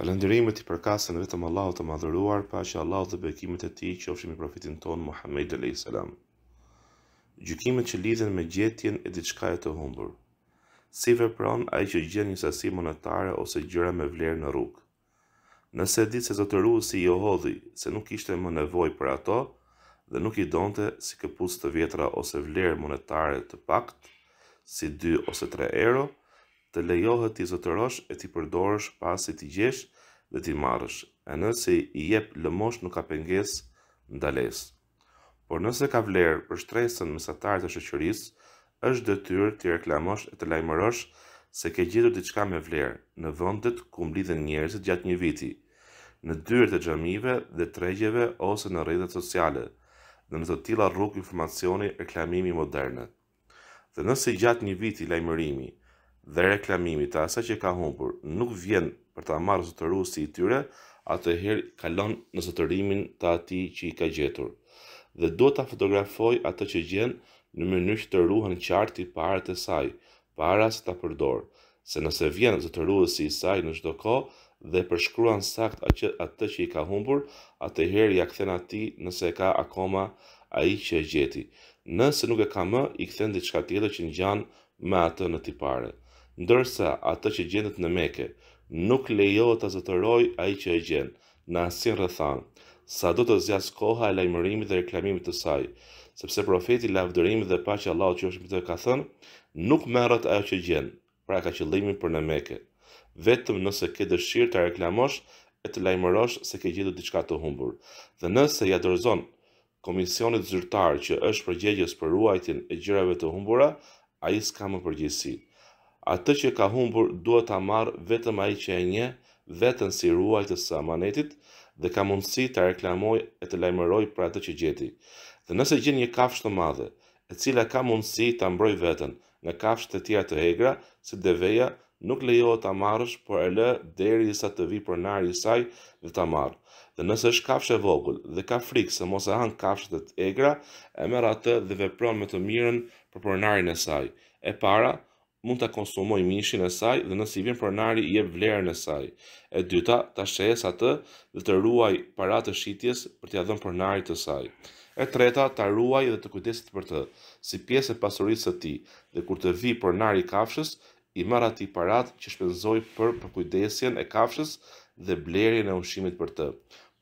Falëndërimet i përkasen vetëm Allahut të madhëruar, pa që Allahut dhe bekimit e ti që ofshim i profetin tonë Muhammed dhe Gjukimet Gjykimet që lidhen me gjetjen e diçka e të humbur. Si vepron a i që gjen një sasi monetare ose gjëra me vlerë në rrugë. Nëse ditë se zotëru si i hodhi, se nuk ishte më nevoj për ato, dhe nuk i donte si këpus të vjetra ose vlerë monetare të pakt, si 2 ose 3 euro, të lejohet t'i zotërosh e t'i përdorësh pasi të gjesh dhe t'i marrësh, e nëse i jep lëmosh nuk ka pengesë ndalesë. Por nëse ka vlerë për shtresën mesatar të shoqërisë, është detyrë të reklamosh e të lajmërosh se ke gjetur diçka me vlerë në vendet ku mblidhen njerëz gjatë një viti, në dyert e xhamive dhe tregjeve ose në rrjetet sociale, dhe në të tilla rrugë informacioni reklamimi modern. Dhe nëse gjatë një viti lajmërimi dhe reklamimi të asaj që ka humbur nuk vjen për ta marrë zotërusi i tyre, atëherë kalon në zotërimin të atij që i ka gjetur. Dhe duhet ta fotografoj atë që gjen në mënyrë që të ruhen qartë i parët e saj, para se ta përdor, se nëse vjen zotëruesi i saj në çdo kohë dhe përshkruan sakt atë që i ka humbur, atëherë ja kthen atij nëse ka akoma ai që e gjeti. Nëse nuk e ka më, i kthen diçka tjetër që ngjan me atë në tipare ndërsa atë që gjendet në meke, nuk lejohet të zëtëroj a i që e gjendë, në asin rrethan, sa do të zjas koha e lajmërimit dhe reklamimit të saj, sepse profeti lavdërimit dhe pa që Allah që është më të ka thënë, nuk merët ajo që gjen. pra ka që për në meke, vetëm nëse ke dëshirë të reklamosh e të lajmërosh se ke gjetur diçka të humbur, dhe nëse ja dorëzon komisionit zyrtar që është përgjegjës për ruajtin e gjërave të humbura, ai s'ka më përgjegjësi atë që ka humbur duhet ta marrë vetëm ai që e njeh vetëm si ruajtës së amanetit dhe ka mundësi ta reklamoj e të lajmëroj për atë që gjeti. Dhe nëse gjen një kafshë të madhe, e cila ka mundësi ta mbrojë veten në kafshët të tjera të egra, si deveja, nuk lejohet ta marrësh, por e lë derisa të vi pronari i saj dhe ta marr. Dhe nëse është kafshë e vogël dhe ka frikë se mos e han kafshët e egra, e merr atë dhe vepron me të mirën për pronarin e saj. E para, mund ta konsumoj mishin e saj dhe nëse i vjen pronari i jep vlerën e saj. E dyta, ta shehes atë dhe të ruaj para të shitjes për t'ia jadhën dhënë pronarit të saj. E treta, ta ruaj dhe të kujdeset për të, si pjesë e pasurisë së tij. Dhe kur të vi pronari kafshës, i marr atë parat që shpenzoj për për kujdesjen e kafshës dhe blerjen e ushqimit për të.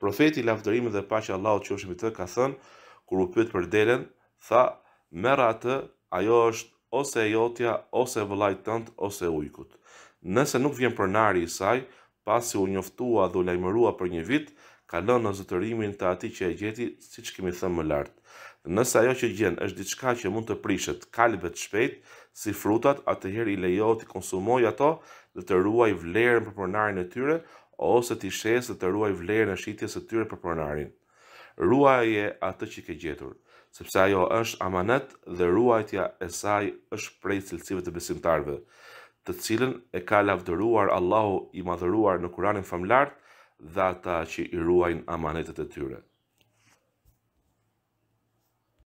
Profeti lavdërimi dhe paqja Allahut që mbi të ka thënë, kur u pyet për delen, tha: "Merr atë, ajo është ose e jotja, ose e vëllaj tëndë, ose e ujkut. Nëse nuk vjen për nari i saj, pasi u njoftua dhe u lajmërua për një vit, kalon në zëtërimin të ati që e gjeti, si që kemi thëmë më lartë. Nëse ajo që gjen është diçka që mund të prishet, kalbet shpejt, si frutat, atëherë i lejo të konsumoj ato dhe të ruaj vlerën për për e tyre, ose të ishes dhe të ruaj vlerën e shqitjes e tyre për për narin. Ruaj e atë që ke gjetur sepse ajo është amanet dhe ruajtja e saj është prej cilësive të besimtarve, të cilën e ka lavdëruar Allahu i madhëruar në kuranin famlartë dhe ata që i ruajnë amanetet e tyre.